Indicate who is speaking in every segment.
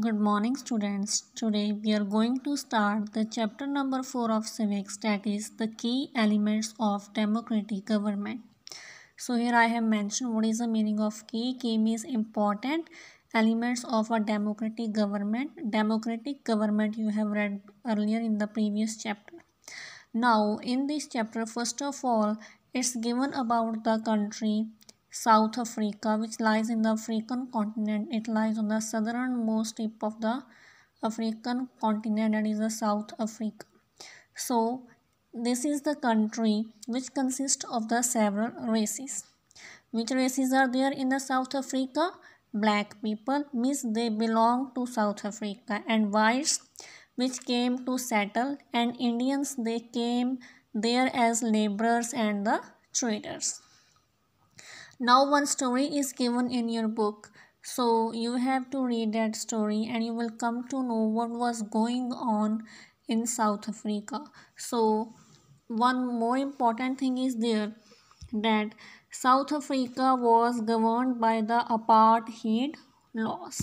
Speaker 1: Good morning students. Today we are going to start the chapter number 4 of civics that is the key elements of democratic government. So here I have mentioned what is the meaning of key. Key means important elements of a democratic government. Democratic government you have read earlier in the previous chapter. Now in this chapter first of all it's given about the country South Africa, which lies in the African continent. It lies on the southernmost tip of the African continent and is the South Africa. So, this is the country which consists of the several races. Which races are there in the South Africa? Black people means they belong to South Africa and whites which came to settle and Indians they came there as laborers and the traders now one story is given in your book so you have to read that story and you will come to know what was going on in south africa so one more important thing is there that south africa was governed by the apartheid laws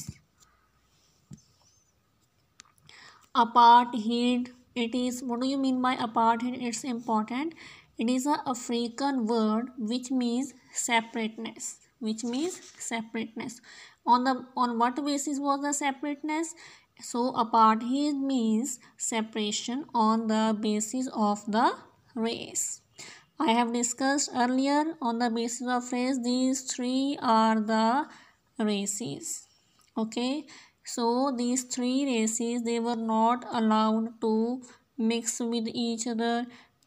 Speaker 1: apartheid it is what do you mean by apartheid it's important it is a African word which means separateness which means separateness on the on what basis was the separateness so apart here means separation on the basis of the race i have discussed earlier on the basis of race these three are the races okay so these three races they were not allowed to mix with each other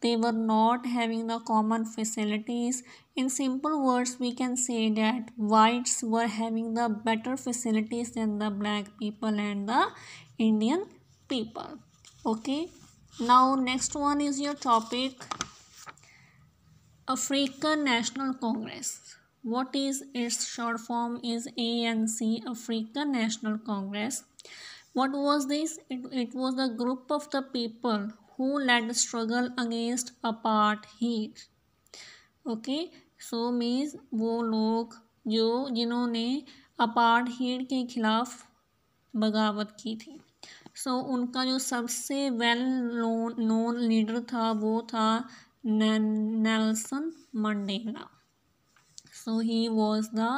Speaker 1: they were not having the common facilities. In simple words, we can say that whites were having the better facilities than the black people and the Indian people. Okay. Now, next one is your topic African National Congress. What is its short form is ANC, African National Congress. What was this? It, it was a group of the people who led struggle against apartheid okay so means वो लोग जो जिन्होंने अपार्टहीड के खिलाफ बगावत की थी सो so, उनका जो सबसे वेल नोन लीडर था वो था Nelson Mandela so he was the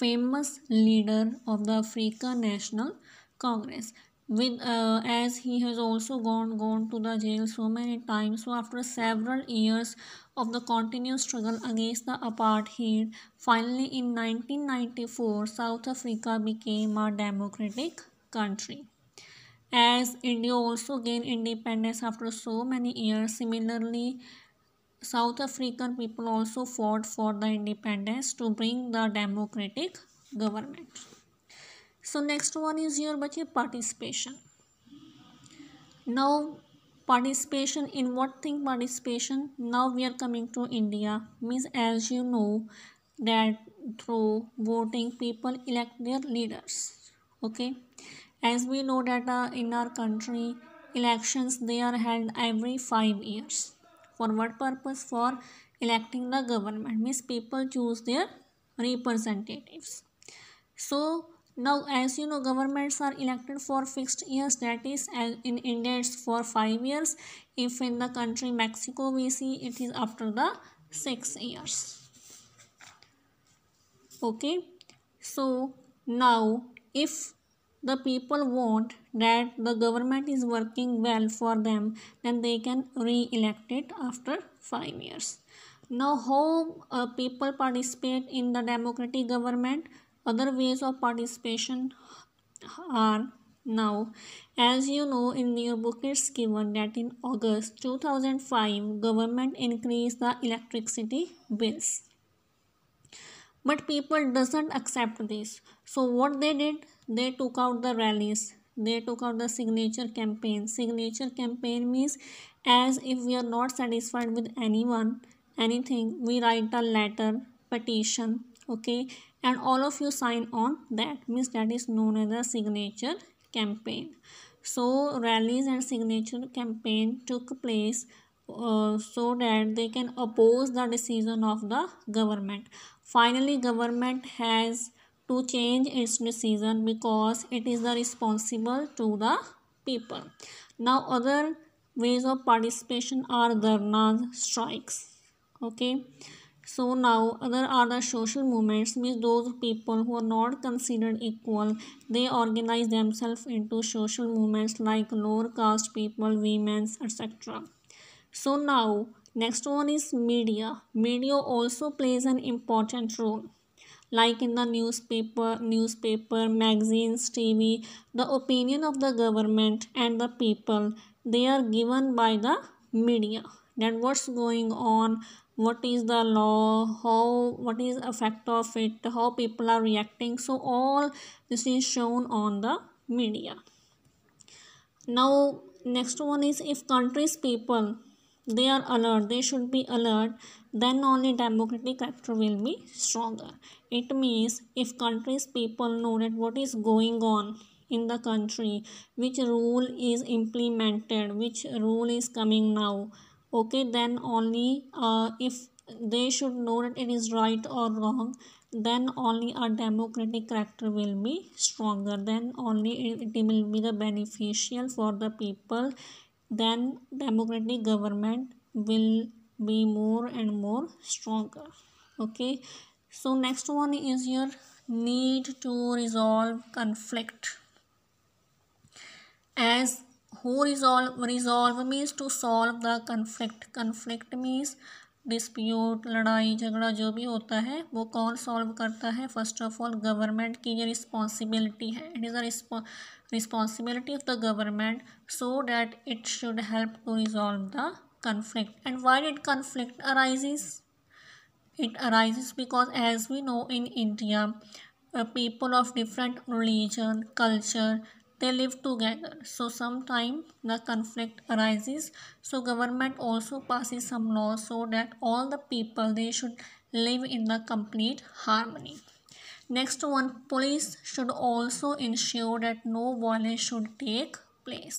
Speaker 1: famous leader of the Africa National Congress with uh, as he has also gone gone to the jail so many times so after several years of the continuous struggle against the apartheid finally in 1994 south africa became a democratic country as india also gained independence after so many years similarly south african people also fought for the independence to bring the democratic government so next one is your bache participation now participation in what thing participation now we are coming to india means as you know that through voting people elect their leaders okay as we know that uh, in our country elections they are held every 5 years for what purpose for electing the government means people choose their representatives so now as you know governments are elected for fixed years that is in India it's for 5 years. If in the country Mexico we see it is after the 6 years. Okay. So now if the people want that the government is working well for them then they can re-elect it after 5 years. Now how uh, people participate in the democratic government other ways of participation are now, as you know in your book it's given that in August 2005 government increased the electricity bills. But people doesn't accept this. So what they did, they took out the rallies, they took out the signature campaign. Signature campaign means as if we are not satisfied with anyone, anything, we write a letter, petition, okay, and all of you sign on that means that is known as the signature campaign so rallies and signature campaign took place uh, so that they can oppose the decision of the government finally government has to change its decision because it is the responsible to the people now other ways of participation are dharnas strikes okay so now other are the social movements means those people who are not considered equal they organize themselves into social movements like lower caste people women's etc. So now next one is media. Media also plays an important role like in the newspaper newspaper magazines tv the opinion of the government and the people they are given by the media that what's going on what is the law how what is effect of it how people are reacting so all this is shown on the media now next one is if countries people they are alert they should be alert then only democratic actor will be stronger it means if countries people know that what is going on in the country which rule is implemented which rule is coming now okay then only uh, if they should know that it is right or wrong then only a democratic character will be stronger then only it, it will be the beneficial for the people then democratic government will be more and more stronger okay so next one is your need to resolve conflict as who resolve resolve means to solve the conflict conflict means dispute लड़ाई झगड़ा जो भी होता है वो कौन solve करता है फर्स्ट ऑफ ऑल गवर्नमेंट की ये रिस्पॉन्सिबिलिटी है it is a responsibility of the government so that it should help to resolve the conflict and why did conflict arises it arise because as we know in India people of different religion culture they live together so sometimes the conflict arises so government also passes some laws so that all the people they should live in the complete harmony next one police should also ensure that no violence should take place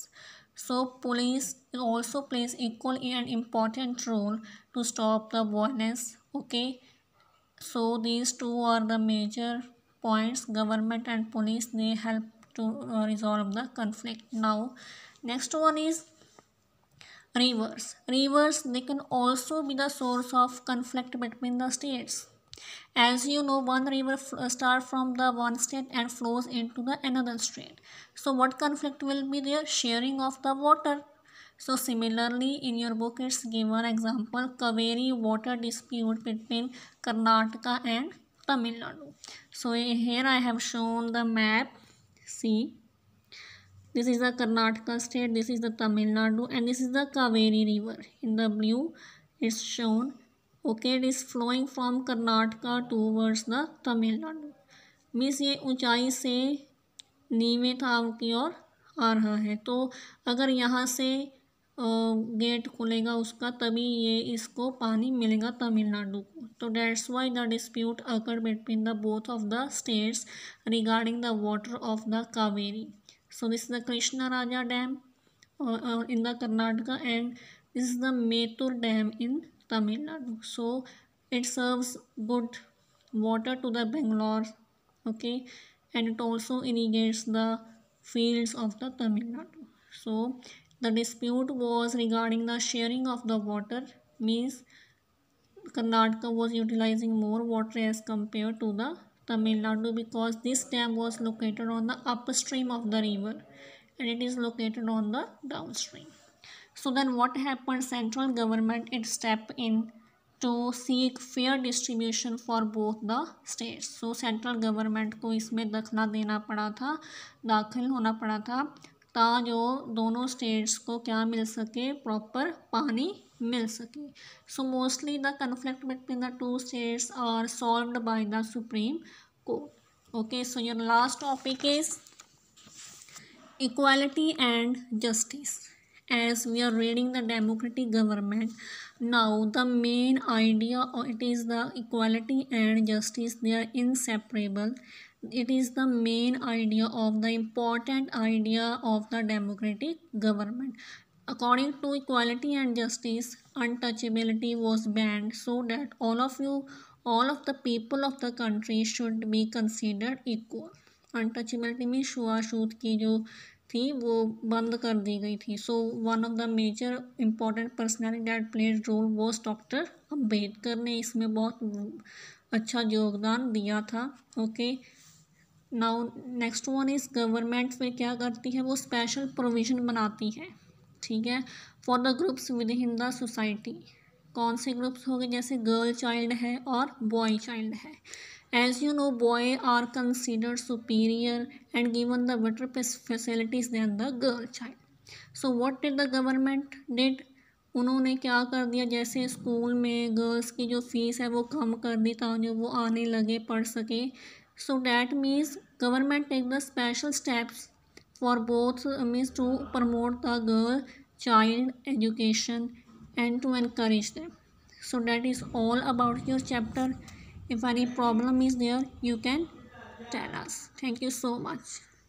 Speaker 1: so police also plays equal and important role to stop the violence okay so these two are the major points government and police they help to uh, resolve the conflict. Now, next one is rivers. Rivers, they can also be the source of conflict between the states. As you know, one river uh, starts from the one state and flows into the another state. So what conflict will be there? Sharing of the water. So similarly, in your book, it's given example Kaveri water dispute between Karnataka and Tamil Nadu. So here I have shown the map see this is the Karnataka state this is the Tamil Nadu and this is the Kaveri river in the blue is shown okay it is flowing from Karnataka towards the Tamil Nadu means ये ऊंचाई से नीवे था की ओर आ रहा है तो अगर यहाँ से गेट खुलेगा उसका तभी ये इसको पानी मिलेगा तमिलनाडु को तो that's why the dispute occur between the both of the states regarding the water of the Kaveri so this the Krishna Raja dam in the Karnataka and is the Mettur dam in Tamil Nadu so it serves good water to the Bangalore okay and it also irrigates the fields of the Tamil Nadu so The dispute was regarding the sharing of the water means Karnataka was utilizing more water as compared to the Tamil Nadu because this dam was located on the upstream of the river and it is located on the downstream. So then what happened? Central government it stepped in to seek fair distribution for both the states. So central government को इसमें दखला देना पड़ा था दाखिल होना पड़ा था जो दोनों स्टेट्स को क्या मिल सके प्रॉपर पानी मिल सके so mostly the conflict between the two states are solved by the Supreme Court okay so your last topic is equality and justice as we are reading the democratic government now the main idea it is the equality and justice they are inseparable it is the main idea of the important idea of the democratic government according to equality and justice untouchability was banned so that all of you all of the people of the country should be considered equal untouchability में छुआछूत की जो थी वो बंद कर दी गई थी so one of the major important personality that played role was doctor Ambedkar ने इसमें बहुत अच्छा योगदान दिया था okay okay? Now next one is government फिर क्या करती है वो स्पेशल प्रोविज़न बनाती है ठीक है for the groups within the society कौन से ग्रुप्स हो गए जैसे गर्ल चाइल्ड है और बॉय चाइल्ड है as you know boy are consider superior and given the better facilities than the girl child so what did the government did उन्होंने क्या कर दिया जैसे स्कूल में गर्ल्स की जो फीस है वो कम कर दी ताकि वो आने लगे पढ़ सके so that means government take the special steps for both uh, means to promote the girl child education and to encourage them so that is all about your chapter if any problem is there you can tell us thank you so much